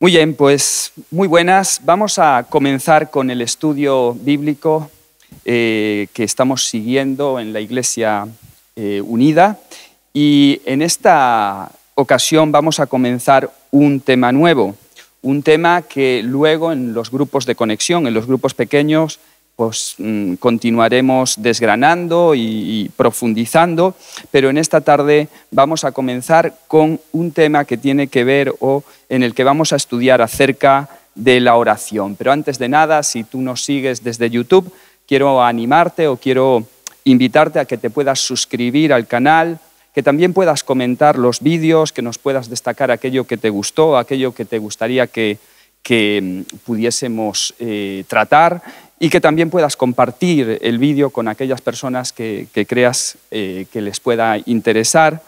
Muy bien, pues muy buenas. Vamos a comenzar con el estudio bíblico eh, que estamos siguiendo en la Iglesia eh, Unida y en esta ocasión vamos a comenzar un tema nuevo, un tema que luego en los grupos de conexión, en los grupos pequeños, pues mm, continuaremos desgranando y, profundizando, pero en esta tarde vamos a comenzar con un tema que tiene que ver o en el que vamos a estudiar acerca de la oración. Pero antes de nada, si tú nos sigues desde YouTube, quiero animarte o quiero invitarte a que te puedas suscribir al canal, que también puedas comentar los vídeos, que nos puedas destacar aquello que te gustó, aquello que te gustaría que, mm, pudiésemos eh, tratar y que también puedas compartir el vídeo con aquellas personas que, creas eh, que les pueda interesar,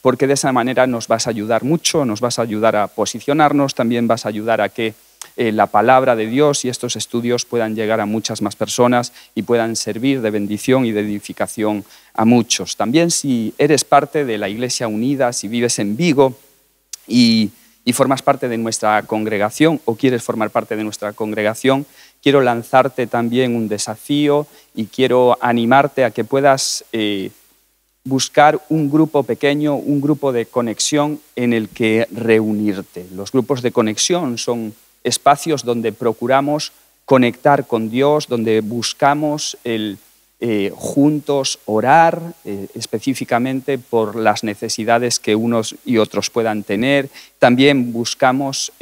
porque de esa manera nos vas a ayudar mucho, nos vas a ayudar a posicionarnos, también vas a ayudar a que eh, la palabra de Dios y estos estudios puedan llegar a muchas más personas y puedan servir de bendición y de edificación a muchos. También si eres parte de la Iglesia Unida, si vives en Vigo y, y formas parte de nuestra congregación o quieres formar parte de nuestra congregación, quiero lanzarte también un desafío y quiero animarte a que puedas eh, buscar un grupo pequeño, un grupo de conexión en el que reunirte. Los grupos de conexión son espacios donde procuramos conectar con Dios, donde buscamos el eh, juntos orar eh, específicamente por las necesidades que unos y otros puedan tener. También buscamos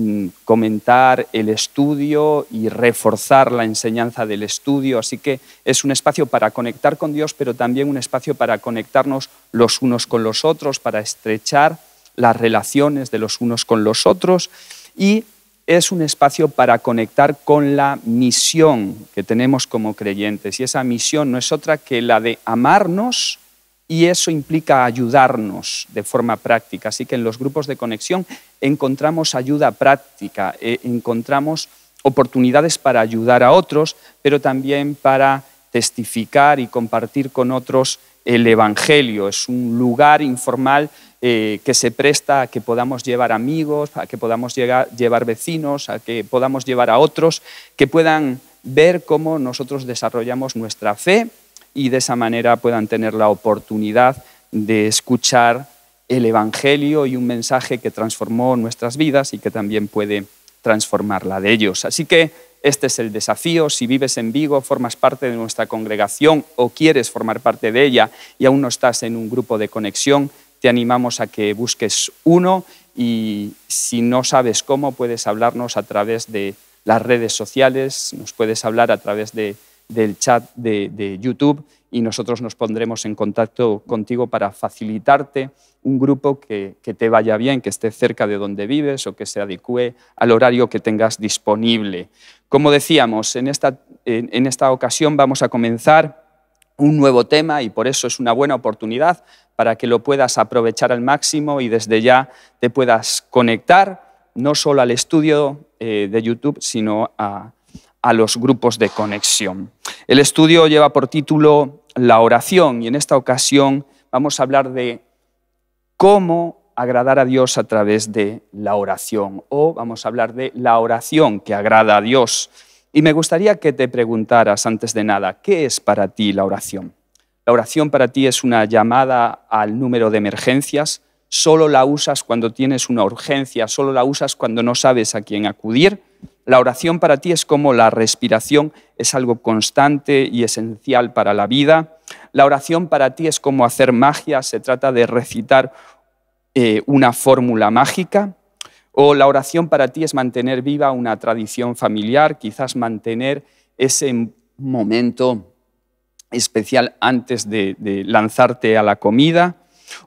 Mm, comentar el estudio y reforzar la enseñanza del estudio. Así que es un espacio para conectar con Dios, pero también un espacio para conectarnos los unos con los otros, para estrechar las relaciones de los unos con los otros y es un espacio para conectar con la misión que tenemos como creyentes. Y esa misión no es otra que la de amarnos y eso implica ayudarnos de forma práctica. Así que en los grupos de conexión encontramos ayuda práctica, eh, encontramos oportunidades para ayudar a otros, pero también para testificar y compartir con otros el Evangelio. Es un lugar informal eh, que se presta a que podamos llevar amigos, a que podamos llevar vecinos, a que podamos llevar a otros, que puedan ver cómo nosotros desarrollamos nuestra fe y de esa manera puedan tener la oportunidad de escuchar el Evangelio y un mensaje que transformó nuestras vidas y que también puede transformar la de ellos. Así que este es el desafío. Si vives en Vigo, formas parte de nuestra congregación o quieres formar parte de ella y aún no estás en un grupo de conexión, te animamos a que busques uno y si no sabes cómo, puedes hablarnos a través de las redes sociales, nos puedes hablar a través de del chat de, YouTube y nosotros nos pondremos en contacto contigo para facilitarte un grupo que, te vaya bien, que esté cerca de donde vives o que se adecue al horario que tengas disponible. Como decíamos, en esta, en esta ocasión vamos a comenzar un nuevo tema y por eso es una buena oportunidad para que lo puedas aprovechar al máximo y desde ya te puedas conectar no solo al estudio eh, de YouTube, sino a, a los grupos de conexión. El estudio lleva por título La oración y en esta ocasión vamos a hablar de cómo agradar a Dios a través de la oración o vamos a hablar de la oración que agrada a Dios. Y me gustaría que te preguntaras antes de nada, ¿qué es para ti la oración? La oración para ti es una llamada al número de emergencias, solo la usas cuando tienes una urgencia, solo la usas cuando no sabes a quién acudir. La oración para ti es como la respiración, es algo constante y esencial para la vida. La oración para ti es como hacer magia, se trata de recitar eh, una fórmula mágica. O la oración para ti es mantener viva una tradición familiar, quizás mantener ese momento especial antes de, lanzarte a la comida.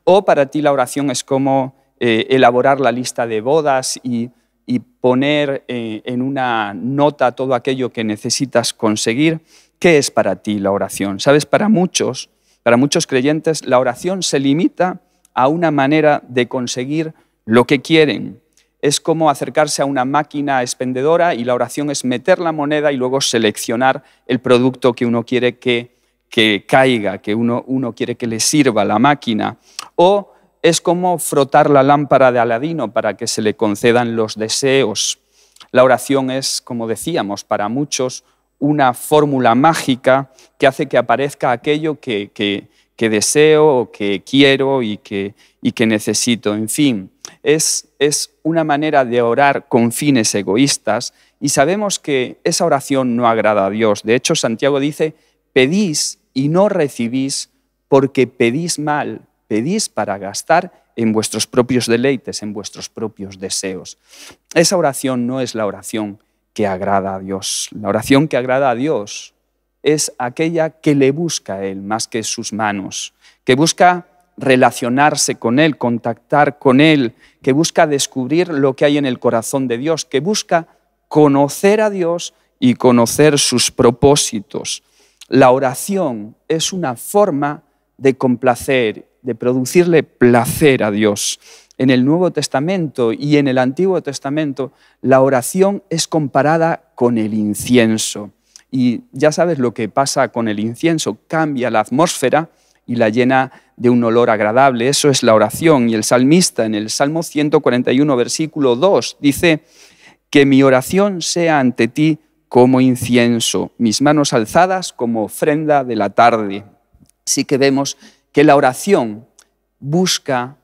O para ti la oración es como eh, elaborar la lista de bodas y y poner eh, en una nota todo aquello que necesitas conseguir. ¿Qué es para ti la oración? Sabes, para muchos, para muchos creyentes, la oración se limita a una manera de conseguir lo que quieren. Es como acercarse a una máquina expendedora y la oración es meter la moneda y luego seleccionar el producto que uno quiere que, que caiga, que uno, uno quiere que le sirva la máquina. O es como frotar la lámpara de Aladino para que se le concedan los deseos. La oración es, como decíamos, para muchos una fórmula mágica que hace que aparezca aquello que, que, deseo, que quiero y que, y que necesito. En fin, es, es una manera de orar con fines egoístas y sabemos que esa oración no agrada a Dios. De hecho, Santiago dice, pedís y no recibís porque pedís mal pedís para gastar en vuestros propios deleites, en vuestros propios deseos. Esa oración no es la oración que agrada a Dios. La oración que agrada a Dios es aquella que le busca a Él más que sus manos, que busca relacionarse con Él, contactar con Él, que busca descubrir lo que hay en el corazón de Dios, que busca conocer a Dios y conocer sus propósitos. La oración es una forma de complacer de producirle placer a Dios. En el Nuevo Testamento y en el Antiguo Testamento, la oración es comparada con el incienso. Y ya sabes lo que pasa con el incienso, cambia la atmósfera y la llena de un olor agradable. Eso es la oración. Y el salmista en el Salmo 141, versículo 2, dice, que mi oración sea ante ti como incienso, mis manos alzadas como ofrenda de la tarde. Así que vemos que la oración busca,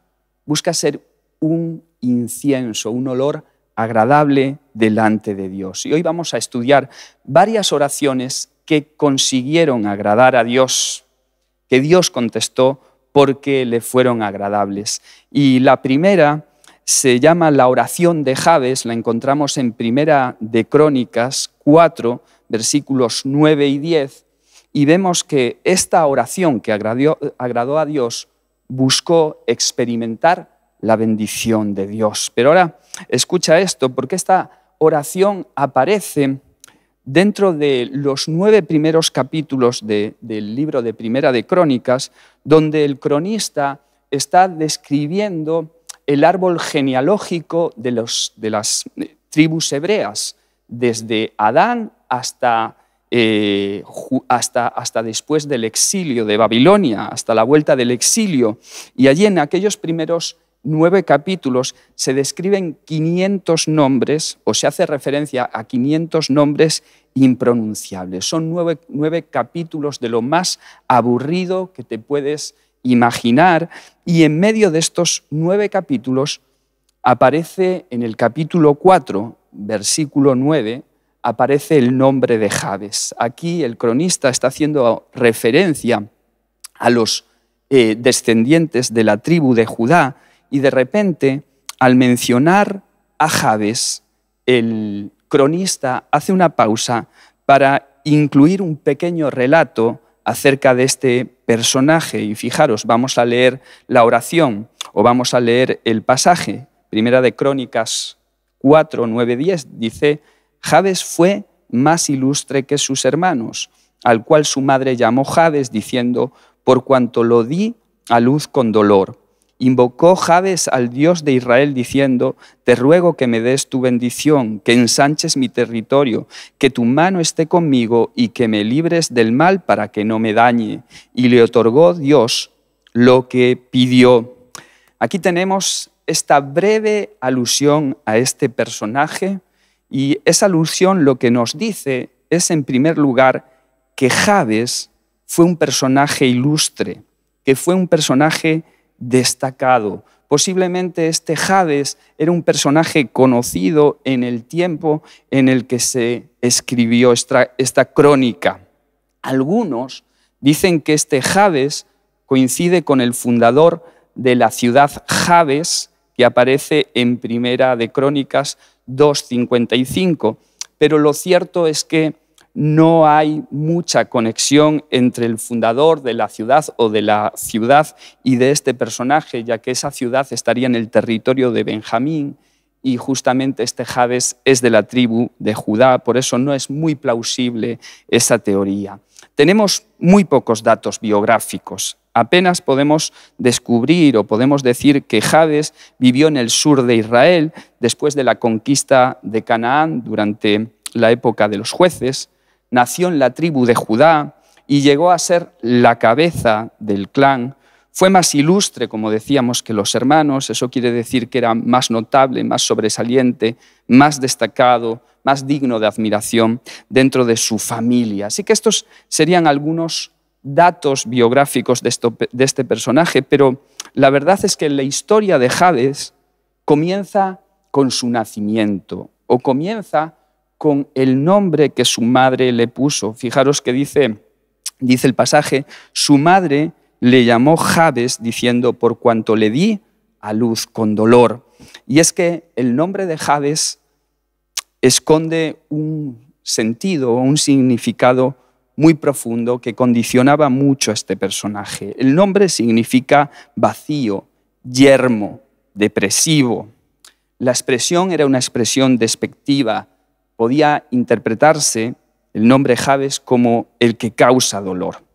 busca ser un incienso, un olor agradable delante de Dios. Y hoy vamos a estudiar varias oraciones que consiguieron agradar a Dios, que Dios contestó porque le fueron agradables. Y la primera se llama la oración de Jabes, la encontramos en Primera de Crónicas 4, versículos 9 y 10, y vemos que esta oración que agradó a Dios buscó experimentar la bendición de Dios. Pero ahora escucha esto, porque esta oración aparece dentro de los nueve primeros capítulos del libro de Primera de Crónicas, donde el cronista está describiendo el árbol genealógico de, los, de las eh, tribus hebreas, desde Adán hasta eh, hasta, después del exilio de Babilonia, hasta la vuelta del exilio. Y allí en aquellos primeros nueve capítulos se describen 500 nombres o se hace referencia a 500 nombres impronunciables. Son nueve, nueve, capítulos de lo más aburrido que te puedes imaginar y en medio de estos nueve capítulos aparece en el capítulo 4, versículo 9, aparece el nombre de Jabes. Aquí el cronista está haciendo referencia a los eh, descendientes de la tribu de Judá y de repente, al mencionar a Jabes, el cronista hace una pausa para incluir un pequeño relato acerca de este personaje. Y fijaros, vamos a leer la oración o vamos a leer el pasaje. Primera de Crónicas 4, 9, 10 dice, Jades fue más ilustre que sus hermanos, al cual su madre llamó Jades, diciendo, por cuanto lo di a luz con dolor. Invocó Jades al Dios de Israel diciendo, Te ruego que me des tu bendición, que ensanches mi territorio, que tu mano esté conmigo y que me libres del mal para que no me dañe. Y le otorgó Dios lo que pidió. Aquí tenemos esta breve alusión a este personaje y esa alusión lo que nos dice es, en primer lugar, que Javes fue un personaje ilustre, que fue un personaje destacado. Posiblemente este Javes era un personaje conocido en el tiempo en el que se escribió esta, crónica. Algunos dicen que este Javes coincide con el fundador de la ciudad Javes, que aparece en Primera de Crónicas 2.55, pero lo cierto es que no hay mucha conexión entre el fundador de la ciudad o de la ciudad y de este personaje, ya que esa ciudad estaría en el territorio de Benjamín y justamente este Jabes es de la tribu de Judá, por eso no es muy plausible esa teoría. Tenemos muy pocos datos biográficos. Apenas podemos descubrir o podemos decir que Jades vivió en el sur de Israel después de la conquista de Canaán durante la época de los jueces, nació en la tribu de Judá y llegó a ser la cabeza del clan fue más ilustre, como decíamos, que los hermanos, eso quiere decir que era más notable, más sobresaliente, más destacado, más digno de admiración dentro de su familia. Así que estos serían algunos datos biográficos de, este personaje, pero la verdad es que la historia de Jades comienza con su nacimiento o comienza con el nombre que su madre le puso. Fijaros que dice, dice el pasaje, su madre le llamó Javes diciendo, por cuanto le di a luz con dolor. Y es que el nombre de Javes esconde un sentido o un significado muy profundo que condicionaba mucho a este personaje. El nombre significa vacío, yermo, depresivo. La expresión era una expresión despectiva. Podía interpretarse el nombre Javes como el que causa dolor.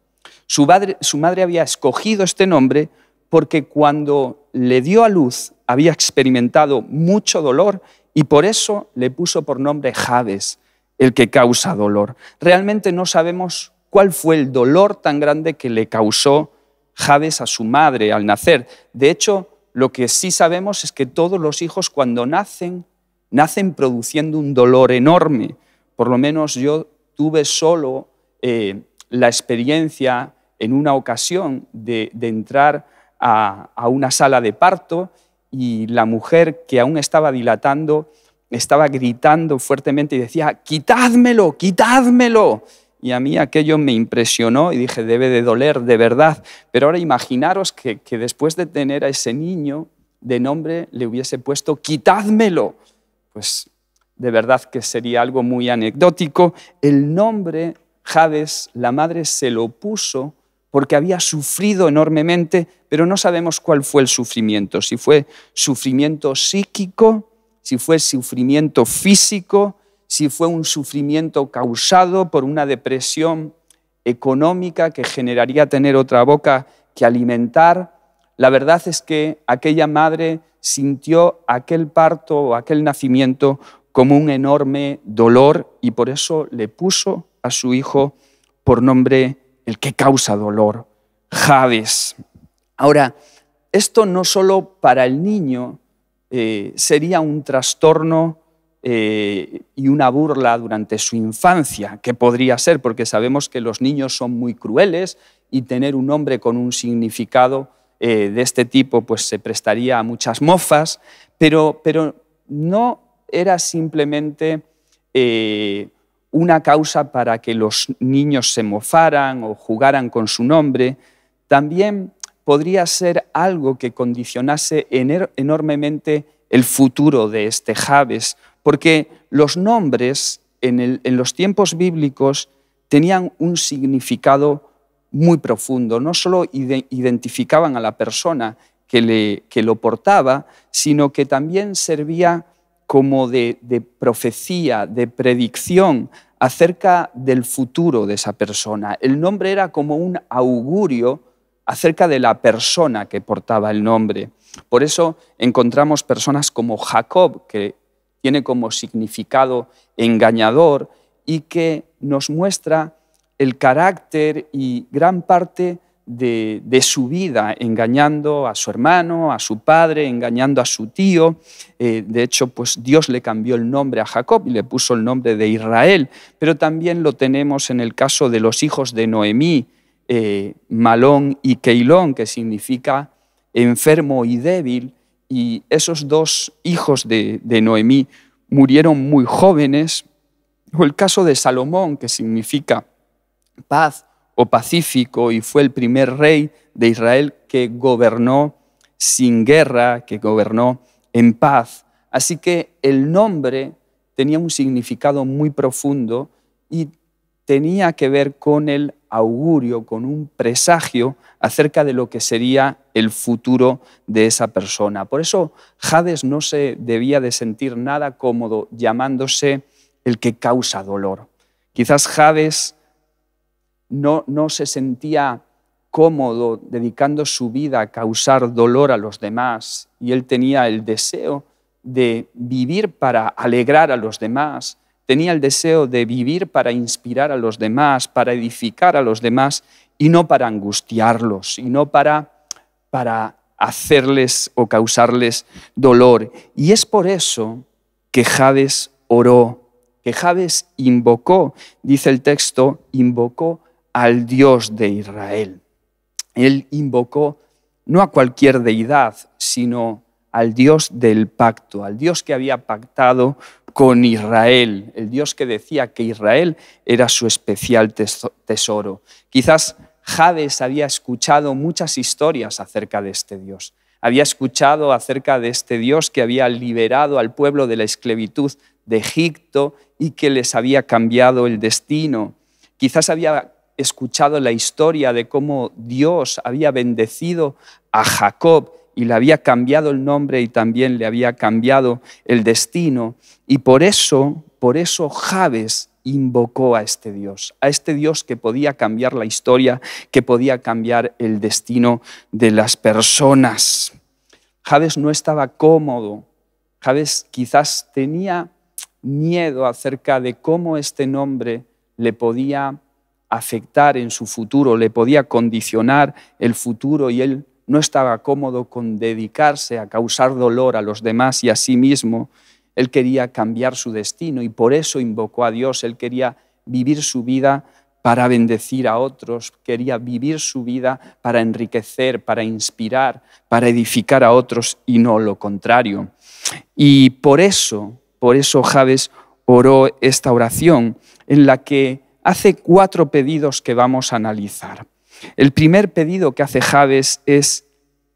Su madre, había escogido este nombre porque cuando le dio a luz había experimentado mucho dolor y por eso le puso por nombre Javes, el que causa dolor. Realmente no sabemos cuál fue el dolor tan grande que le causó Javes a su madre al nacer. De hecho, lo que sí sabemos es que todos los hijos cuando nacen, nacen produciendo un dolor enorme. Por lo menos yo tuve solo eh, la experiencia en una ocasión de, entrar a, una sala de parto y la mujer que aún estaba dilatando estaba gritando fuertemente y decía, quitádmelo, quitádmelo. Y a mí aquello me impresionó y dije, debe de doler, de verdad. Pero ahora imaginaros que, que después de tener a ese niño de nombre le hubiese puesto, quitádmelo. Pues de verdad que sería algo muy anecdótico. El nombre Jades, la madre se lo puso porque había sufrido enormemente, pero no sabemos cuál fue el sufrimiento, si fue sufrimiento psíquico, si fue sufrimiento físico, si fue un sufrimiento causado por una depresión económica que generaría tener otra boca que alimentar. La verdad es que aquella madre sintió aquel parto o aquel nacimiento como un enorme dolor y por eso le puso a su hijo por nombre el que causa dolor, Hades. Ahora, esto no solo para el niño eh, sería un trastorno eh, y una burla durante su infancia, que podría ser, porque sabemos que los niños son muy crueles y tener un nombre con un significado eh, de este tipo pues se prestaría a muchas mofas, pero, pero no era simplemente una causa para que los niños se mofaran o jugaran con su nombre, también podría ser algo que condicionase enormemente el futuro de este Javes, porque los nombres en, los tiempos bíblicos tenían un significado muy profundo, no solo identificaban a la persona que, le, que lo portaba, sino que también servía como de, profecía, de predicción acerca del futuro de esa persona. El nombre era como un augurio acerca de la persona que portaba el nombre. Por eso encontramos personas como Jacob, que tiene como significado engañador y que nos muestra el carácter y gran parte de, su vida, engañando a su hermano, a su padre, engañando a su tío. Eh, de hecho, pues Dios le cambió el nombre a Jacob y le puso el nombre de Israel, pero también lo tenemos en el caso de los hijos de Noemí, eh, Malón y Keilón, que significa enfermo y débil, y esos dos hijos de, de Noemí murieron muy jóvenes, o el caso de Salomón, que significa paz pacífico y fue el primer rey de Israel que gobernó sin guerra, que gobernó en paz. Así que el nombre tenía un significado muy profundo y tenía que ver con el augurio, con un presagio acerca de lo que sería el futuro de esa persona. Por eso Hades no se debía de sentir nada cómodo llamándose el que causa dolor. Quizás Hades no, se sentía cómodo dedicando su vida a causar dolor a los demás y él tenía el deseo de vivir para alegrar a los demás, tenía el deseo de vivir para inspirar a los demás, para edificar a los demás y no para angustiarlos, y no para, para hacerles o causarles dolor. Y es por eso que Jabes oró, que Jabes invocó, dice el texto, invocó al Dios de Israel. Él invocó no a cualquier deidad, sino al Dios del pacto, al Dios que había pactado con Israel, el Dios que decía que Israel era su especial tesoro. Quizás Jades había escuchado muchas historias acerca de este Dios. Había escuchado acerca de este Dios que había liberado al pueblo de la esclavitud de Egipto y que les había cambiado el destino. Quizás había escuchado la historia de cómo Dios había bendecido a Jacob y le había cambiado el nombre y también le había cambiado el destino. Y por eso, por eso Javes invocó a este Dios, a este Dios que podía cambiar la historia, que podía cambiar el destino de las personas. Javes no estaba cómodo. Javes quizás tenía miedo acerca de cómo este nombre le podía afectar en su futuro, le podía condicionar el futuro y él no estaba cómodo con dedicarse a causar dolor a los demás y a sí mismo. Él quería cambiar su destino y por eso invocó a Dios. Él quería vivir su vida para bendecir a otros, quería vivir su vida para enriquecer, para inspirar, para edificar a otros y no lo contrario. Y por eso, por eso Javes oró esta oración en la que hace cuatro pedidos que vamos a analizar. El primer pedido que hace Javes es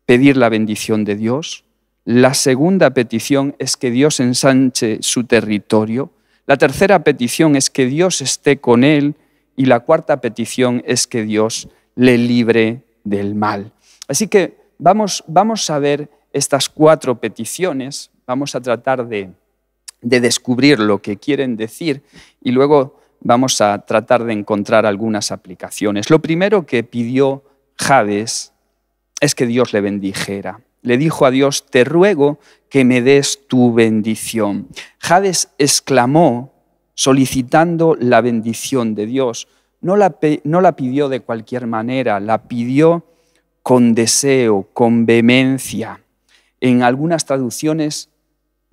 pedir la bendición de Dios. La segunda petición es que Dios ensanche su territorio. La tercera petición es que Dios esté con él. Y la cuarta petición es que Dios le libre del mal. Así que vamos, a ver estas cuatro peticiones, vamos a tratar de, de descubrir lo que quieren decir y luego vamos a tratar de encontrar algunas aplicaciones. Lo primero que pidió Jades es que Dios le bendijera. Le dijo a Dios, te ruego que me des tu bendición. Jades exclamó solicitando la bendición de Dios. No la, no la pidió de cualquier manera, la pidió con deseo, con vehemencia. En algunas traducciones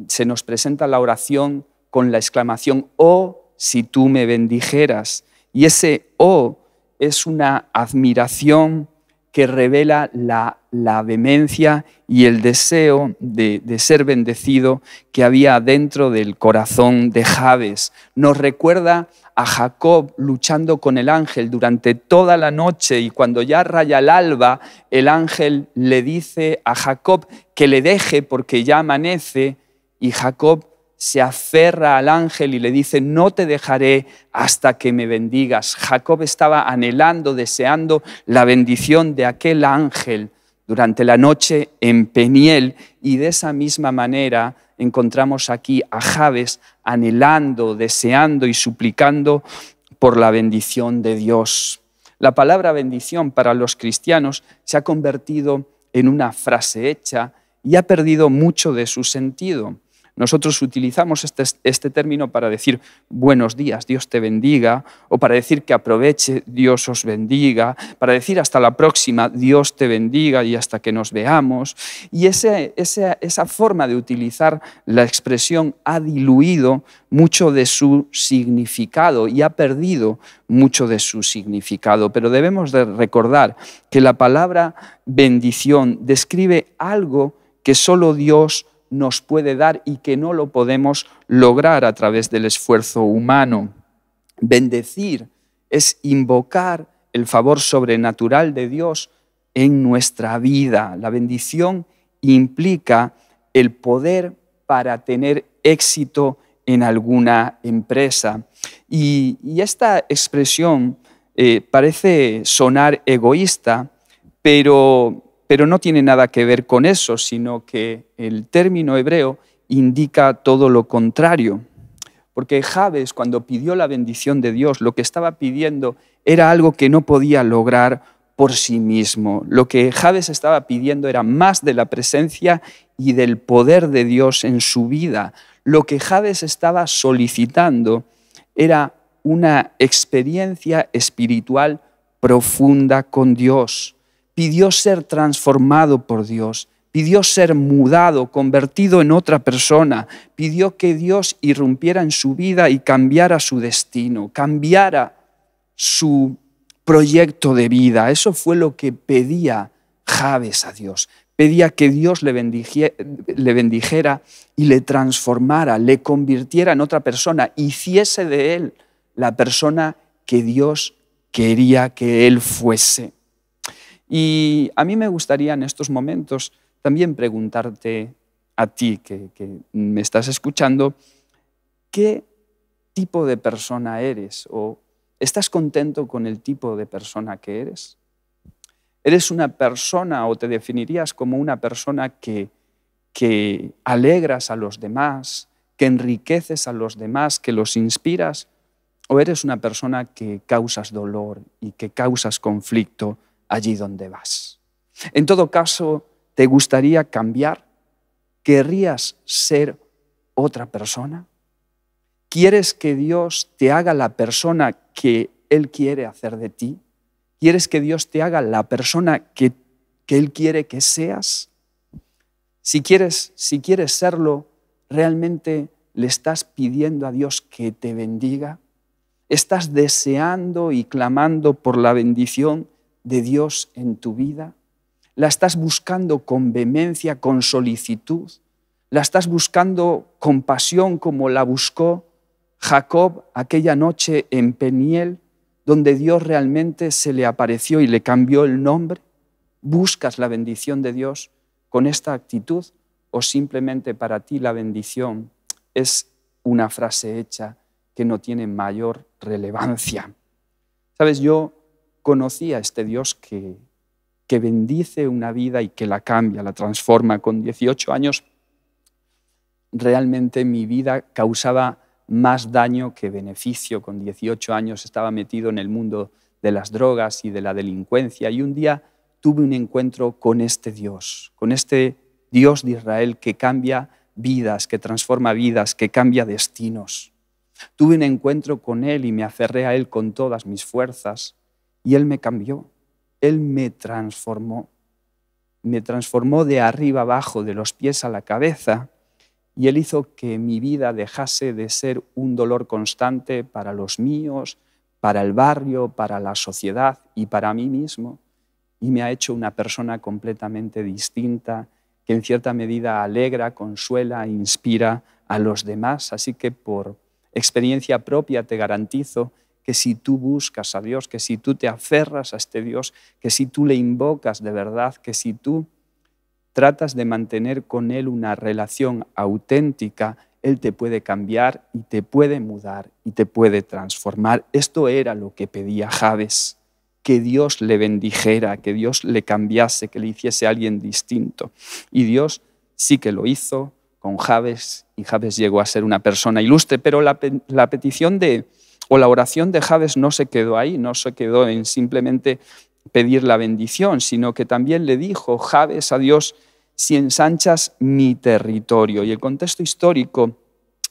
se nos presenta la oración con la exclamación, oh si tú me bendijeras. Y ese oh es una admiración que revela la, la vehemencia y el deseo de, de, ser bendecido que había dentro del corazón de Jabes. Nos recuerda a Jacob luchando con el ángel durante toda la noche y cuando ya raya el alba, el ángel le dice a Jacob que le deje porque ya amanece y Jacob se aferra al ángel y le dice, no te dejaré hasta que me bendigas. Jacob estaba anhelando, deseando la bendición de aquel ángel durante la noche en Peniel y de esa misma manera encontramos aquí a Jabes anhelando, deseando y suplicando por la bendición de Dios. La palabra bendición para los cristianos se ha convertido en una frase hecha y ha perdido mucho de su sentido. Nosotros utilizamos este, este, término para decir buenos días, Dios te bendiga, o para decir que aproveche, Dios os bendiga, para decir hasta la próxima, Dios te bendiga y hasta que nos veamos. Y esa forma de utilizar la expresión ha diluido mucho de su significado y ha perdido mucho de su significado. Pero debemos recordar que la palabra bendición describe algo que solo Dios nos puede dar y que no lo podemos lograr a través del esfuerzo humano. Bendecir es invocar el favor sobrenatural de Dios en nuestra vida. La bendición implica el poder para tener éxito en alguna empresa. Y, esta expresión eh, parece sonar egoísta, pero pero no tiene nada que ver con eso, sino que el término hebreo indica todo lo contrario. Porque Jabes, cuando pidió la bendición de Dios, lo que estaba pidiendo era algo que no podía lograr por sí mismo. Lo que Jabes estaba pidiendo era más de la presencia y del poder de Dios en su vida. Lo que Jabes estaba solicitando era una experiencia espiritual profunda con Dios pidió ser transformado por Dios, pidió ser mudado, convertido en otra persona, pidió que Dios irrumpiera en su vida y cambiara su destino, cambiara su proyecto de vida. Eso fue lo que pedía Javes a Dios. Pedía que Dios le, le bendijera y le transformara, le convirtiera en otra persona, hiciese de él la persona que Dios quería que él fuese. Y a mí me gustaría en estos momentos también preguntarte a ti que, me estás escuchando, ¿qué tipo de persona eres? ¿O estás contento con el tipo de persona que eres? ¿Eres una persona o te definirías como una persona que, que alegras a los demás, que enriqueces a los demás, que los inspiras? ¿O eres una persona que causas dolor y que causas conflicto? allí donde vas. En todo caso, ¿te gustaría cambiar? ¿Querrías ser otra persona? ¿Quieres que Dios te haga la persona que Él quiere hacer de ti? ¿Quieres que Dios te haga la persona que, Él quiere que seas? Si quieres, si quieres serlo, realmente le estás pidiendo a Dios que te bendiga. Estás deseando y clamando por la bendición de Dios en tu vida? ¿La estás buscando con vehemencia, con solicitud? ¿La estás buscando con pasión como la buscó Jacob aquella noche en Peniel, donde Dios realmente se le apareció y le cambió el nombre? ¿Buscas la bendición de Dios con esta actitud o simplemente para ti la bendición es una frase hecha que no tiene mayor relevancia? Sabes, yo conocí a este Dios que, que bendice una vida y que la cambia, la transforma. Con 18 años realmente mi vida causaba más daño que beneficio. Con 18 años estaba metido en el mundo de las drogas y de la delincuencia y un día tuve un encuentro con este Dios, con este Dios de Israel que cambia vidas, que transforma vidas, que cambia destinos. Tuve un encuentro con Él y me aferré a Él con todas mis fuerzas. Y Él me cambió, Él me transformó, me transformó de arriba abajo, de los pies a la cabeza, y Él hizo que mi vida dejase de ser un dolor constante para los míos, para el barrio, para la sociedad y para mí mismo, y me ha hecho una persona completamente distinta, que en cierta medida alegra, consuela, inspira a los demás. Así que por experiencia propia te garantizo que si tú buscas a Dios, que si tú te aferras a este Dios, que si tú le invocas de verdad, que si tú tratas de mantener con Él una relación auténtica, Él te puede cambiar y te puede mudar y te puede transformar. Esto era lo que pedía Javes, que Dios le bendijera, que Dios le cambiase, que le hiciese a alguien distinto. Y Dios sí que lo hizo con Javes y Javes llegó a ser una persona ilustre, pero la, la petición de, o la oración de Javes no se quedó ahí, no se quedó en simplemente pedir la bendición, sino que también le dijo Javes a Dios, si ensanchas mi territorio. Y el contexto histórico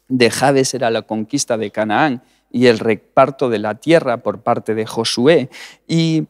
de Javes era la conquista de Canaán y el reparto de la tierra por parte de Josué. Y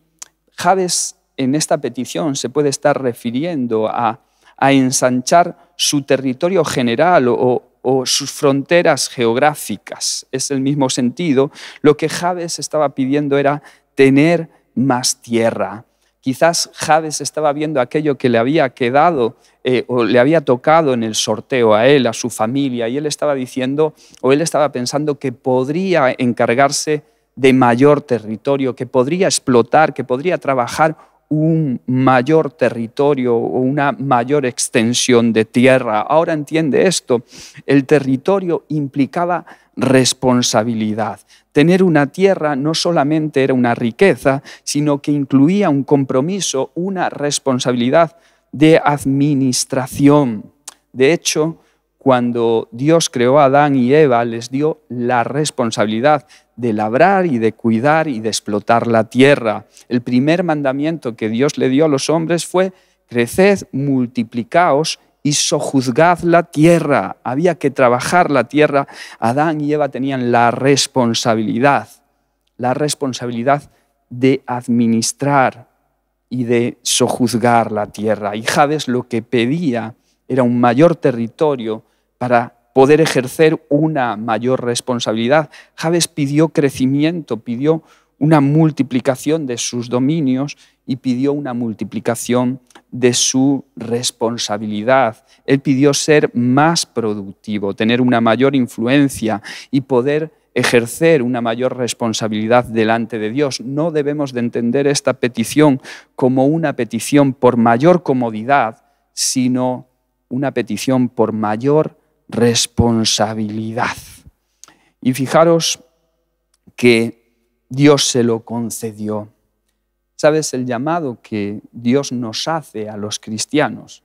Javes en esta petición se puede estar refiriendo a, a ensanchar su territorio general o, o sus fronteras geográficas. Es el mismo sentido. Lo que Javes estaba pidiendo era tener más tierra. Quizás Javes estaba viendo aquello que le había quedado eh, o le había tocado en el sorteo a él, a su familia, y él estaba diciendo o él estaba pensando que podría encargarse de mayor territorio, que podría explotar, que podría trabajar un mayor territorio o una mayor extensión de tierra. Ahora entiende esto, el territorio implicaba responsabilidad. Tener una tierra no solamente era una riqueza, sino que incluía un compromiso, una responsabilidad de administración. De hecho, cuando Dios creó a Adán y Eva, les dio la responsabilidad de labrar y de cuidar y de explotar la tierra. El primer mandamiento que Dios le dio a los hombres fue, creced, multiplicaos y sojuzgad la tierra. Había que trabajar la tierra. Adán y Eva tenían la responsabilidad, la responsabilidad de administrar y de sojuzgar la tierra. Y Jades lo que pedía era un mayor territorio para poder ejercer una mayor responsabilidad. Javes pidió crecimiento, pidió una multiplicación de sus dominios y pidió una multiplicación de su responsabilidad. Él pidió ser más productivo, tener una mayor influencia y poder ejercer una mayor responsabilidad delante de Dios. No debemos de entender esta petición como una petición por mayor comodidad, sino una petición por mayor responsabilidad. Y fijaros que Dios se lo concedió. ¿Sabes el llamado que Dios nos hace a los cristianos?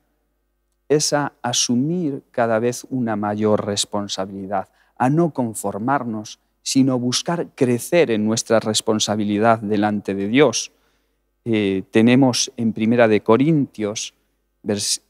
Es a asumir cada vez una mayor responsabilidad, a no conformarnos, sino buscar crecer en nuestra responsabilidad delante de Dios. Eh, tenemos en Primera de Corintios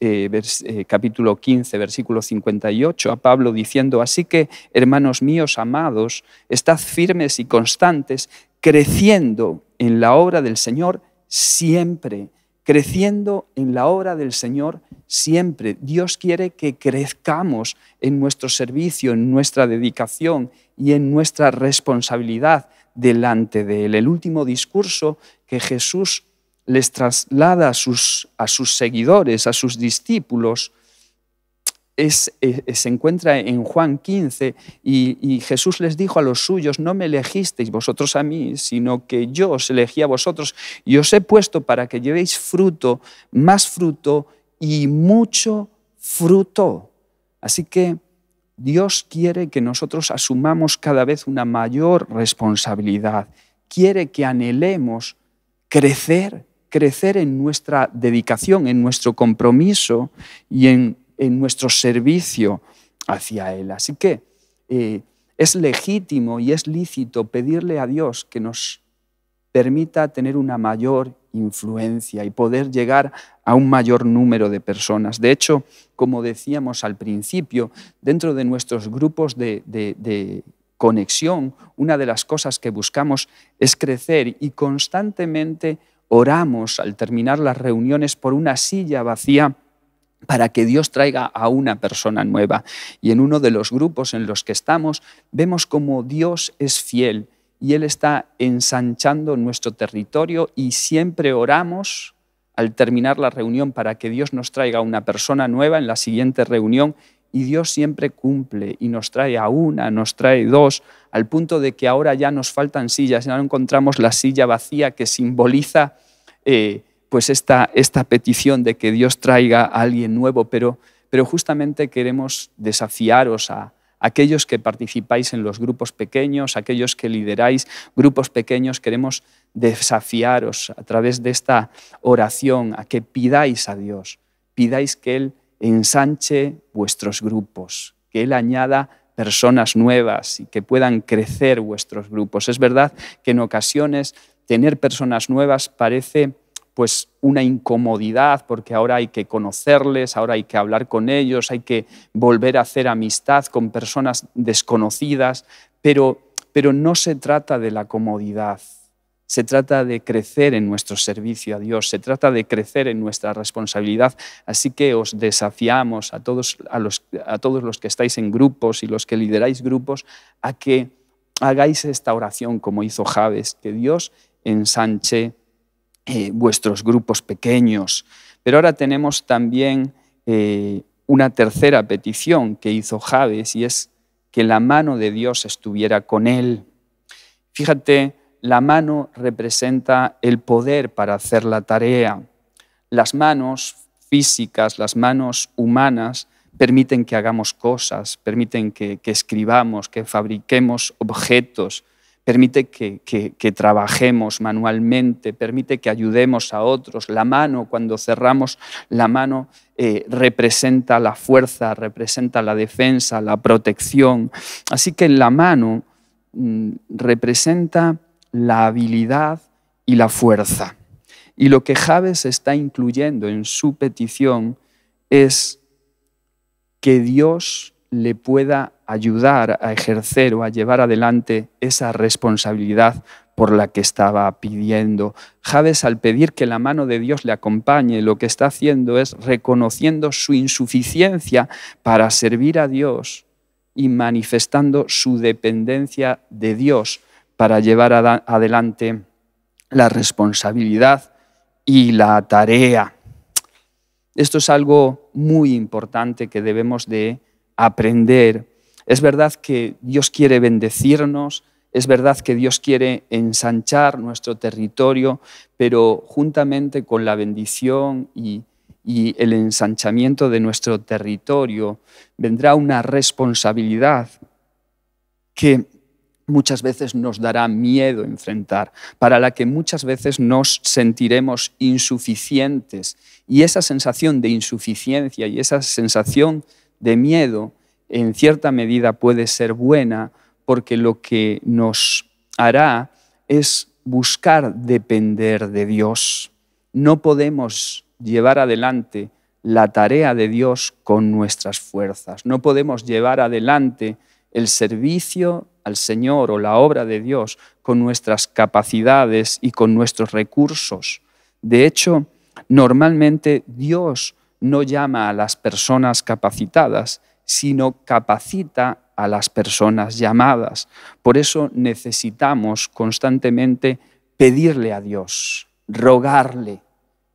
eh, eh, capítulo 15, versículo 58, a Pablo diciendo, así que, hermanos míos amados, estad firmes y constantes, creciendo en la obra del Señor siempre, creciendo en la obra del Señor siempre. Dios quiere que crezcamos en nuestro servicio, en nuestra dedicación y en nuestra responsabilidad delante de Él. El último discurso que Jesús les traslada a sus, a sus seguidores, a sus discípulos, es, se encuentra en Juan 15 y, y, Jesús les dijo a los suyos, no me elegisteis vosotros a mí, sino que yo os elegí a vosotros y os he puesto para que llevéis fruto, más fruto y mucho fruto. Así que Dios quiere que nosotros asumamos cada vez una mayor responsabilidad, quiere que anhelemos crecer crecer en nuestra dedicación, en nuestro compromiso y en, nuestro servicio hacia Él. Así que eh, es legítimo y es lícito pedirle a Dios que nos permita tener una mayor influencia y poder llegar a un mayor número de personas. De hecho, como decíamos al principio, dentro de nuestros grupos de conexión, una de las cosas que buscamos es crecer y constantemente oramos al terminar las reuniones por una silla vacía para que Dios traiga a una persona nueva. Y en uno de los grupos en los que estamos vemos como Dios es fiel y Él está ensanchando nuestro territorio y siempre oramos al terminar la reunión para que Dios nos traiga a una persona nueva en la siguiente reunión y Dios siempre cumple y nos trae a una, nos trae dos, al punto de que ahora ya nos faltan sillas, ya no encontramos la silla vacía que simboliza eh, pues esta, esta petición de que Dios traiga a alguien nuevo, pero, pero justamente queremos desafiaros a, aquellos que participáis en los grupos pequeños, aquellos que lideráis grupos pequeños, queremos desafiaros a través de esta oración a que pidáis a Dios, pidáis que Él ensanche vuestros grupos, que Él añada personas nuevas y que puedan crecer vuestros grupos. Es verdad que en ocasiones tener personas nuevas parece pues una incomodidad porque ahora hay que conocerles, ahora hay que hablar con ellos, hay que volver a hacer amistad con personas desconocidas, pero, pero no se trata de la comodidad, se trata de crecer en nuestro servicio a Dios, se trata de crecer en nuestra responsabilidad. Así que os desafiamos a todos, a los, todos los que estáis en grupos y los que lideráis grupos a que hagáis esta oración como hizo Javes, que Dios ensanche eh, vuestros grupos pequeños. Pero ahora tenemos también eh, una tercera petición que hizo Javes y es que la mano de Dios estuviera con él. Fíjate, la mano representa el poder para hacer la tarea. Las manos físicas, las manos humanas, permiten que hagamos cosas, permiten que, escribamos, que fabriquemos objetos, permite que, trabajemos manualmente, permite que ayudemos a otros. La mano, cuando cerramos la mano, eh, representa la fuerza, representa la defensa, la protección. Así que la mano mm, representa la habilidad y la fuerza. Y lo que Javes está incluyendo en su petición es que Dios le pueda ayudar a ejercer o a llevar adelante esa responsabilidad por la que estaba pidiendo. Javes al pedir que la mano de Dios le acompañe, lo que está haciendo es reconociendo su insuficiencia para servir a Dios y manifestando su dependencia de Dios para llevar adelante la responsabilidad y la tarea. Esto es algo muy importante que debemos de aprender. Es verdad que Dios quiere bendecirnos, es verdad que Dios quiere ensanchar nuestro territorio, pero juntamente con la bendición y, el ensanchamiento de nuestro territorio vendrá una responsabilidad que muchas veces nos dará miedo enfrentar, para la que muchas veces nos sentiremos insuficientes. Y esa sensación de insuficiencia y esa sensación de miedo, en cierta medida, puede ser buena porque lo que nos hará es buscar depender de Dios. No podemos llevar adelante la tarea de Dios con nuestras fuerzas. No podemos llevar adelante el servicio al Señor o la obra de Dios con nuestras capacidades y con nuestros recursos. De hecho, normalmente Dios no llama a las personas capacitadas, sino capacita a las personas llamadas. Por eso necesitamos constantemente pedirle a Dios, rogarle,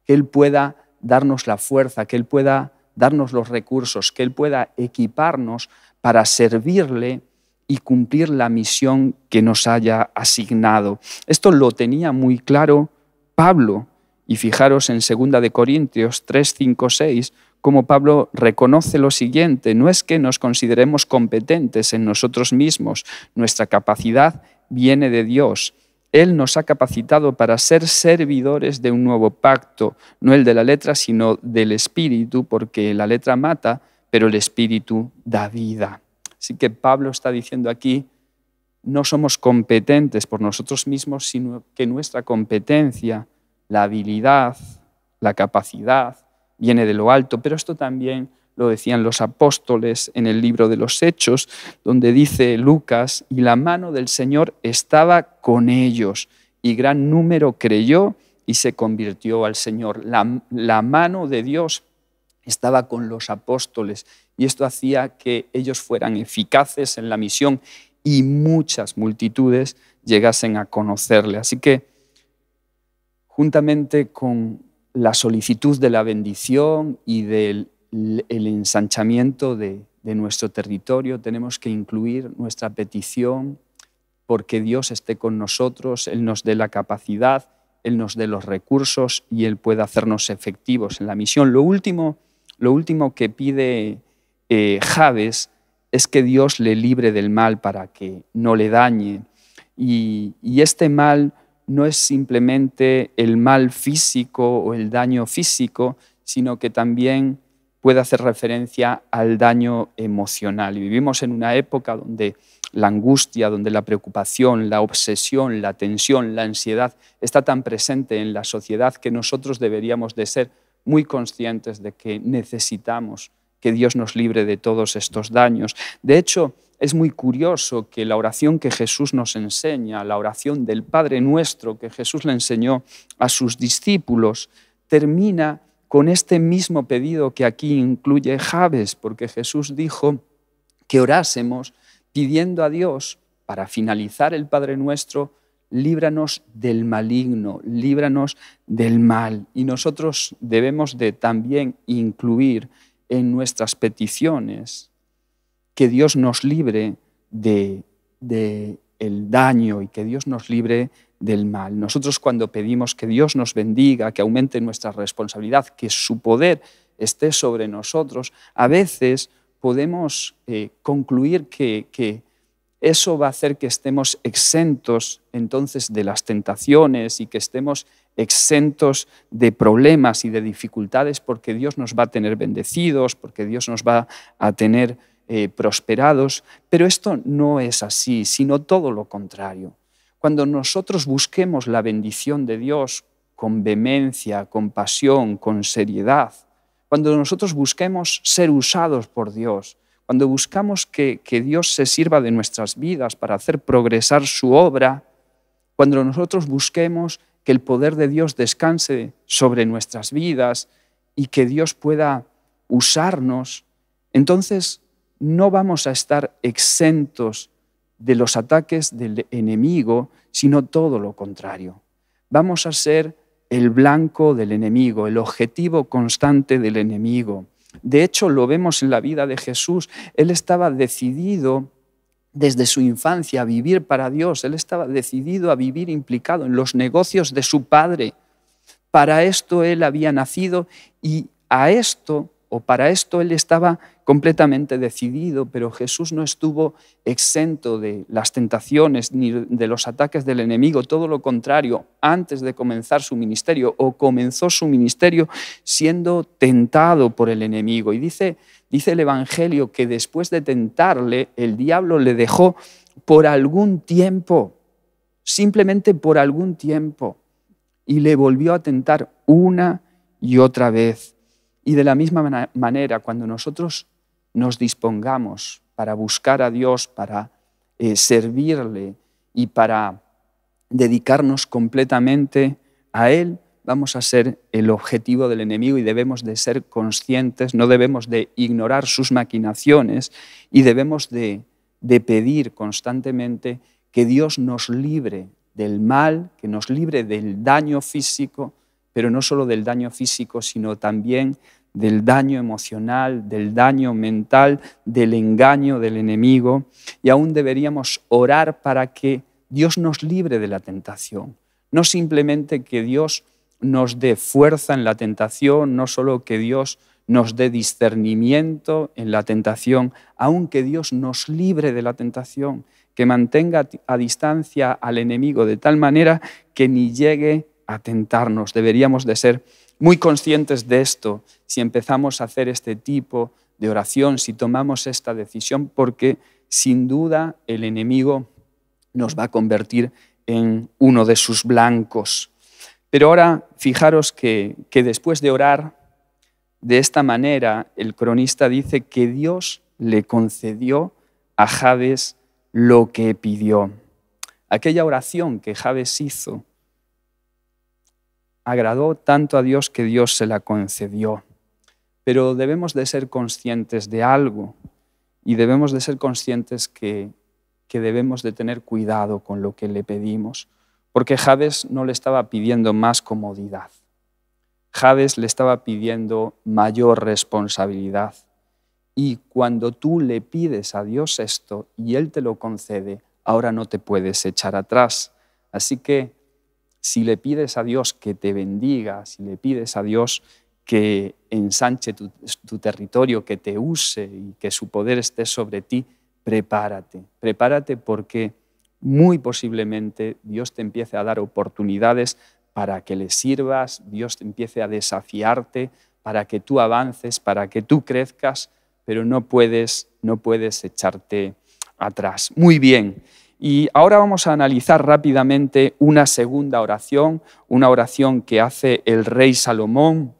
que Él pueda darnos la fuerza, que Él pueda darnos los recursos, que Él pueda equiparnos para servirle y cumplir la misión que nos haya asignado. Esto lo tenía muy claro Pablo. Y fijaros en 2 de Corintios 3, 5, 6, como Pablo reconoce lo siguiente, no es que nos consideremos competentes en nosotros mismos, nuestra capacidad viene de Dios. Él nos ha capacitado para ser servidores de un nuevo pacto, no el de la letra, sino del espíritu, porque la letra mata, pero el Espíritu da vida. Así que Pablo está diciendo aquí, no somos competentes por nosotros mismos, sino que nuestra competencia, la habilidad, la capacidad, viene de lo alto, pero esto también lo decían los apóstoles en el libro de los Hechos, donde dice Lucas, y la mano del Señor estaba con ellos, y gran número creyó y se convirtió al Señor. La, mano de Dios estaba con los apóstoles y esto hacía que ellos fueran eficaces en la misión y muchas multitudes llegasen a conocerle. Así que, juntamente con la solicitud de la bendición y del ensanchamiento de, de nuestro territorio, tenemos que incluir nuestra petición porque Dios esté con nosotros, Él nos dé la capacidad, Él nos dé los recursos y Él pueda hacernos efectivos en la misión. Lo último lo último que pide eh, Javes es que Dios le libre del mal para que no le dañe. Y, y este mal no es simplemente el mal físico o el daño físico, sino que también puede hacer referencia al daño emocional. Y vivimos en una época donde la angustia, donde la preocupación, la obsesión, la tensión, la ansiedad está tan presente en la sociedad que nosotros deberíamos de ser muy conscientes de que necesitamos que Dios nos libre de todos estos daños. De hecho, es muy curioso que la oración que Jesús nos enseña, la oración del Padre nuestro que Jesús le enseñó a sus discípulos, termina con este mismo pedido que aquí incluye Javes, porque Jesús dijo que orásemos pidiendo a Dios, para finalizar el Padre nuestro, líbranos del maligno, líbranos del mal. Y nosotros debemos de también incluir en nuestras peticiones que Dios nos libre de, el daño y que Dios nos libre del mal. Nosotros cuando pedimos que Dios nos bendiga, que aumente nuestra responsabilidad, que su poder esté sobre nosotros, a veces podemos eh, concluir que, que eso va a hacer que estemos exentos entonces de las tentaciones y que estemos exentos de problemas y de dificultades porque Dios nos va a tener bendecidos, porque Dios nos va a tener eh, prosperados. Pero esto no es así, sino todo lo contrario. Cuando nosotros busquemos la bendición de Dios con vehemencia, con pasión, con seriedad, cuando nosotros busquemos ser usados por Dios, cuando buscamos que, que Dios se sirva de nuestras vidas para hacer progresar su obra, cuando nosotros busquemos que el poder de Dios descanse sobre nuestras vidas y que Dios pueda usarnos, entonces no vamos a estar exentos de los ataques del enemigo, sino todo lo contrario. Vamos a ser el blanco del enemigo, el objetivo constante del enemigo. De hecho, lo vemos en la vida de Jesús. Él estaba decidido desde su infancia a vivir para Dios. Él estaba decidido a vivir implicado en los negocios de su padre. Para esto él había nacido y a esto o para esto él estaba completamente decidido, pero Jesús no estuvo exento de las tentaciones ni de los ataques del enemigo, todo lo contrario, antes de comenzar su ministerio o comenzó su ministerio siendo tentado por el enemigo. Y dice, dice el Evangelio que después de tentarle, el diablo le dejó por algún tiempo, simplemente por algún tiempo, y le volvió a tentar una y otra vez. Y de la misma manera, cuando nosotros nos dispongamos para buscar a Dios, para eh, servirle y para dedicarnos completamente a Él, vamos a ser el objetivo del enemigo y debemos de ser conscientes, no debemos de ignorar sus maquinaciones y debemos de pedir constantemente que Dios nos libre del mal, que nos libre del daño físico, pero no solo del daño físico, sino también del daño emocional, del daño mental, del engaño del enemigo. Y aún deberíamos orar para que Dios nos libre de la tentación. No simplemente que Dios nos dé fuerza en la tentación, no solo que Dios nos dé discernimiento en la tentación, aunque Dios nos libre de la tentación, que mantenga a distancia al enemigo de tal manera que ni llegue atentarnos, deberíamos de ser muy conscientes de esto si empezamos a hacer este tipo de oración, si tomamos esta decisión, porque sin duda el enemigo nos va a convertir en uno de sus blancos. Pero ahora fijaros que, que después de orar de esta manera, el cronista dice que Dios le concedió a Jabes lo que pidió. Aquella oración que Jabes hizo agradó tanto a Dios que Dios se la concedió. Pero debemos de ser conscientes de algo y debemos de ser conscientes que, que debemos de tener cuidado con lo que le pedimos, porque Javés no le estaba pidiendo más comodidad. Javés le estaba pidiendo mayor responsabilidad. Y cuando tú le pides a Dios esto y Él te lo concede, ahora no te puedes echar atrás. Así que si le pides a Dios que te bendiga, si le pides a Dios que ensanche tu, territorio, que te use y que su poder esté sobre ti, prepárate, prepárate porque muy posiblemente Dios te empiece a dar oportunidades para que le sirvas, Dios te empiece a desafiarte, para que tú avances, para que tú crezcas, pero no puedes, no puedes echarte atrás. Muy bien. Y ahora vamos a analizar rápidamente una segunda oración, una oración que hace el rey Salomón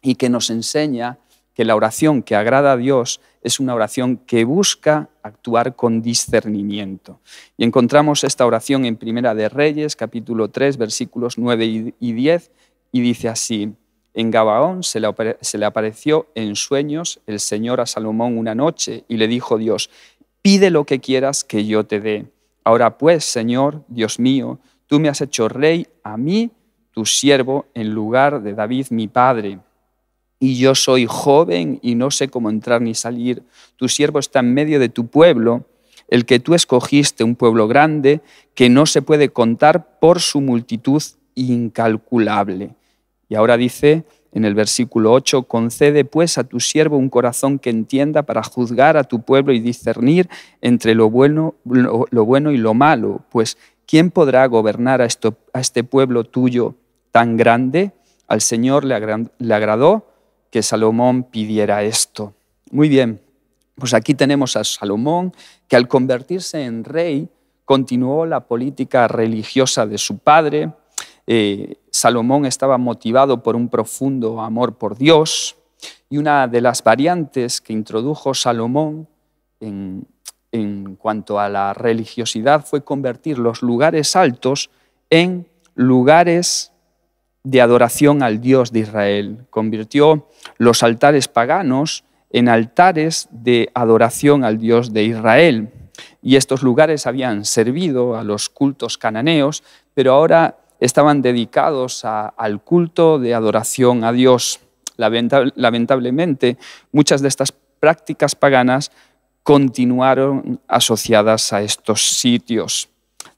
y que nos enseña que la oración que agrada a Dios es una oración que busca actuar con discernimiento. Y encontramos esta oración en Primera de Reyes, capítulo 3, versículos 9 y 10, y dice así, en Gabaón se le, apareció en sueños el Señor a Salomón una noche y le dijo Dios, pide lo que quieras que yo te dé. Ahora pues, Señor, Dios mío, tú me has hecho rey a mí, tu siervo, en lugar de David, mi padre. Y yo soy joven y no sé cómo entrar ni salir. Tu siervo está en medio de tu pueblo, el que tú escogiste, un pueblo grande, que no se puede contar por su multitud incalculable. Y ahora dice, en el versículo 8, concede pues a tu siervo un corazón que entienda para juzgar a tu pueblo y discernir entre lo bueno, lo, bueno y lo malo, pues ¿quién podrá gobernar a, este pueblo tuyo tan grande? Al Señor le, le agradó que Salomón pidiera esto. Muy bien, pues aquí tenemos a Salomón, que al convertirse en rey, continuó la política religiosa de su padre, eh, Salomón estaba motivado por un profundo amor por Dios y una de las variantes que introdujo Salomón en, cuanto a la religiosidad fue convertir los lugares altos en lugares de adoración al Dios de Israel. Convirtió los altares paganos en altares de adoración al Dios de Israel. Y estos lugares habían servido a los cultos cananeos, pero ahora estaban dedicados al culto de adoración a Dios. Lamentablemente, muchas de estas prácticas paganas continuaron asociadas a estos sitios.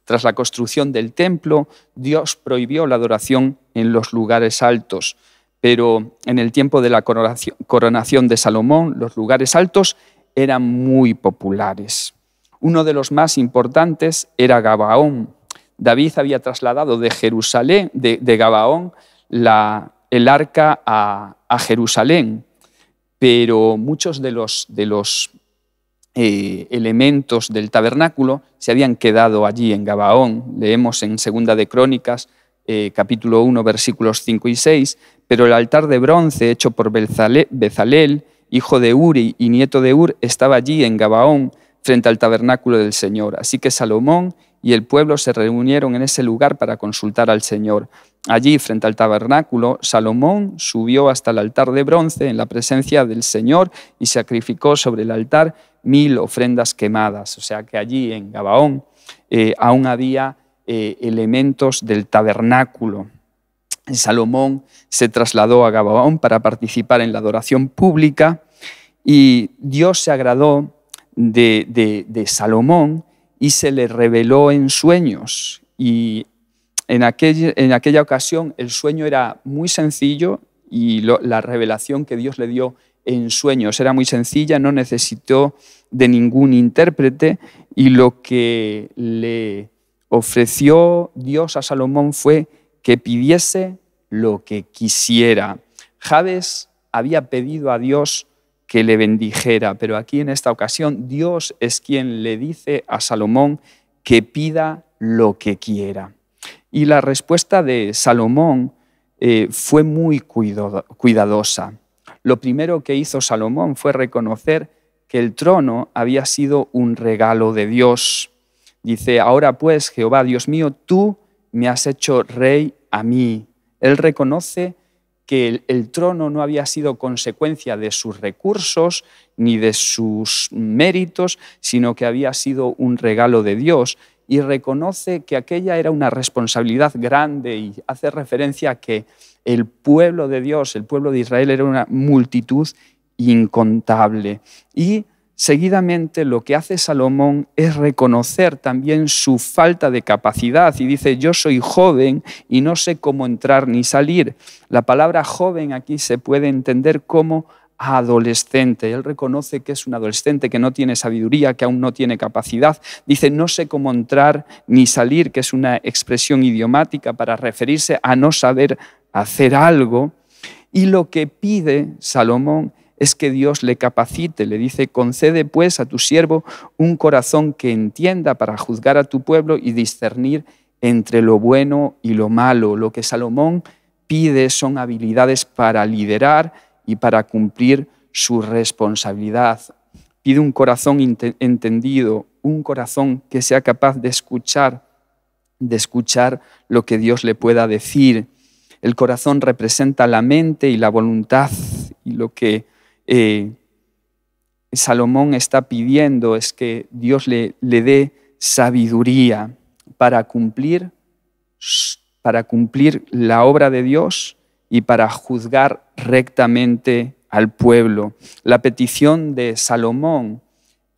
Tras la construcción del templo, Dios prohibió la adoración en los lugares altos, pero en el tiempo de la coronación de Salomón, los lugares altos eran muy populares. Uno de los más importantes era Gabaón, David había trasladado de Jerusalén, de, Gabaón, el arca a, Jerusalén, pero muchos de los, eh, elementos del tabernáculo se habían quedado allí en Gabaón. Leemos en Segunda de Crónicas, eh, capítulo 1, versículos 5 y 6, pero el altar de bronce hecho por Bezalel, hijo de Uri y nieto de Ur, estaba allí en Gabaón, frente al tabernáculo del Señor. Así que Salomón y el pueblo se reunieron en ese lugar para consultar al Señor. Allí, frente al tabernáculo, Salomón subió hasta el altar de bronce en la presencia del Señor y sacrificó sobre el altar mil ofrendas quemadas. O sea que allí en Gabaón eh, aún había eh, elementos del tabernáculo. Salomón se trasladó a Gabaón para participar en la adoración pública y Dios se agradó de Salomón y se le reveló en sueños. Y en, aquella, en aquella ocasión el sueño era muy sencillo y la revelación que Dios le dio en sueños era muy sencilla, no necesitó de ningún intérprete y lo que le ofreció Dios a Salomón fue que pidiese lo que quisiera. Jabes había pedido a Dios que le bendijera, pero aquí en esta ocasión Dios es quien le dice a Salomón que pida lo que quiera. Y la respuesta de Salomón eh, fue muy cuidadosa. Lo primero que hizo Salomón fue reconocer que el trono había sido un regalo de Dios. Dice, ahora pues, Jehová, Dios mío, tú me has hecho rey a mí. Él reconoce que el, trono no había sido consecuencia de sus recursos ni de sus méritos, sino que había sido un regalo de Dios y reconoce que aquella era una responsabilidad grande y hace referencia a que el pueblo de Dios, el pueblo de Israel era una multitud incontable y seguidamente lo que hace Salomón es reconocer también su falta de capacidad y dice, yo soy joven y no sé cómo entrar ni salir. La palabra joven aquí se puede entender como adolescente. Él reconoce que es un adolescente, que no tiene sabiduría, que aún no tiene capacidad. Dice, no sé cómo entrar ni salir, que es una expresión idiomática para referirse a no saber hacer algo. Y lo que pide Salomón es que Dios le capacite, le dice, concede pues a tu siervo un corazón que entienda para juzgar a tu pueblo y discernir entre lo bueno y lo malo. Lo que Salomón pide son habilidades para liderar y para cumplir su responsabilidad. Pide un corazón entendido, un corazón que sea capaz de escuchar, de escuchar lo que Dios le pueda decir. El corazón representa la mente y la voluntad y lo que eh, Salomón está pidiendo es que Dios le, le dé sabiduría para cumplir, para cumplir la obra de Dios y para juzgar rectamente al pueblo. La petición de Salomón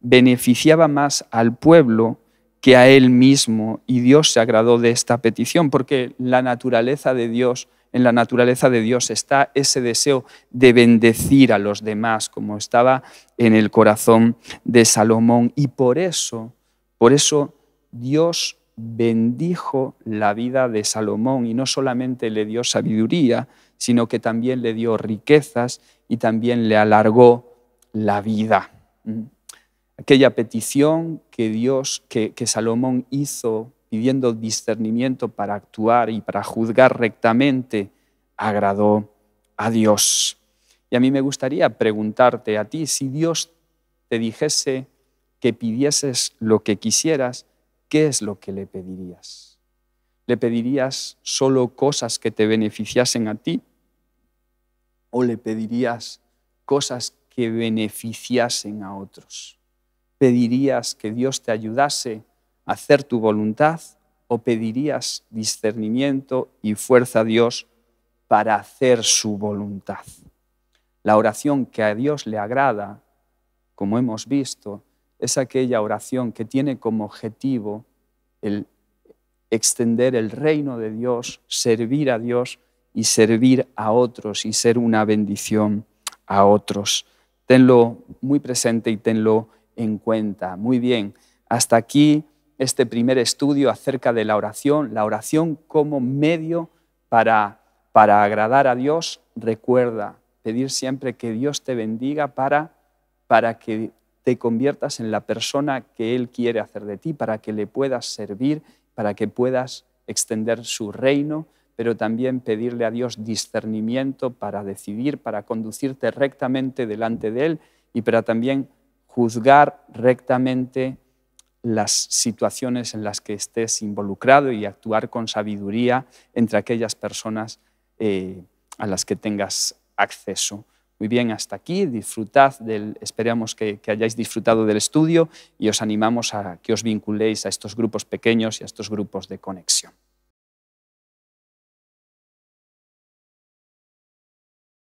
beneficiaba más al pueblo que a él mismo y Dios se agradó de esta petición porque la naturaleza de Dios en la naturaleza de Dios está ese deseo de bendecir a los demás, como estaba en el corazón de Salomón. Y por eso, por eso Dios bendijo la vida de Salomón y no solamente le dio sabiduría, sino que también le dio riquezas y también le alargó la vida. Mm. Aquella petición que Dios, que, que Salomón hizo pidiendo discernimiento para actuar y para juzgar rectamente, agradó a Dios. Y a mí me gustaría preguntarte a ti, si Dios te dijese que pidieses lo que quisieras, ¿qué es lo que le pedirías? ¿Le pedirías solo cosas que te beneficiasen a ti? ¿O le pedirías cosas que beneficiasen a otros? ¿Pedirías que Dios te ayudase? hacer tu voluntad o pedirías discernimiento y fuerza a Dios para hacer su voluntad? La oración que a Dios le agrada, como hemos visto, es aquella oración que tiene como objetivo el extender el reino de Dios, servir a Dios y servir a otros y ser una bendición a otros. Tenlo muy presente y tenlo en cuenta. Muy bien, hasta aquí este primer estudio acerca de la oración, la oración como medio para, para agradar a Dios, recuerda pedir siempre que Dios te bendiga para, para que te conviertas en la persona que Él quiere hacer de ti, para que le puedas servir, para que puedas extender su reino, pero también pedirle a Dios discernimiento para decidir, para conducirte rectamente delante de Él y para también juzgar rectamente las situaciones en las que estés involucrado y actuar con sabiduría entre aquellas personas eh, a las que tengas acceso. Muy bien, hasta aquí. Disfrutad del, esperamos que, hayáis disfrutado del estudio y os animamos a que os vinculéis a estos grupos pequeños y a estos grupos de conexión.